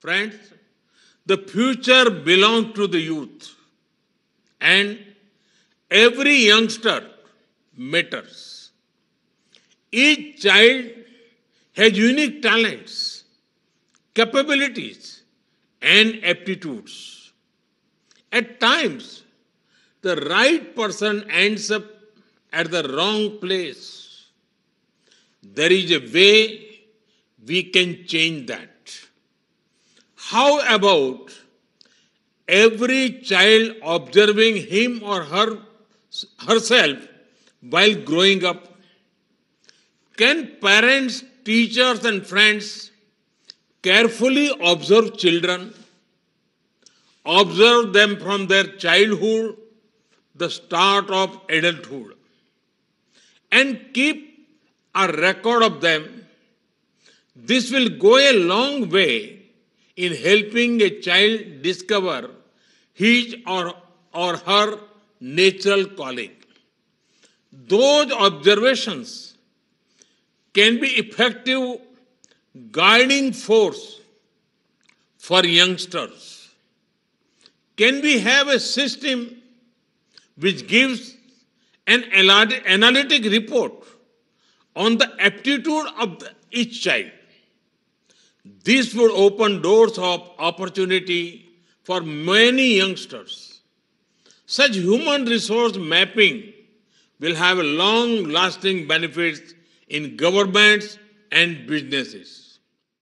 Friends, the future belongs to the youth and every youngster matters. Each child has unique talents, capabilities, and aptitudes. At times, the right person ends up at the wrong place. There is a way we can change that. How about every child observing him or her herself while growing up? Can parents, teachers, and friends carefully observe children, observe them from their childhood, the start of adulthood, and keep a record of them? This will go a long way in helping a child discover his or, or her natural calling. Those observations can be effective guiding force for youngsters. Can we have a system which gives an analytic report on the aptitude of each child? This would open doors of opportunity for many youngsters. Such human resource mapping will have long lasting benefits in governments and businesses.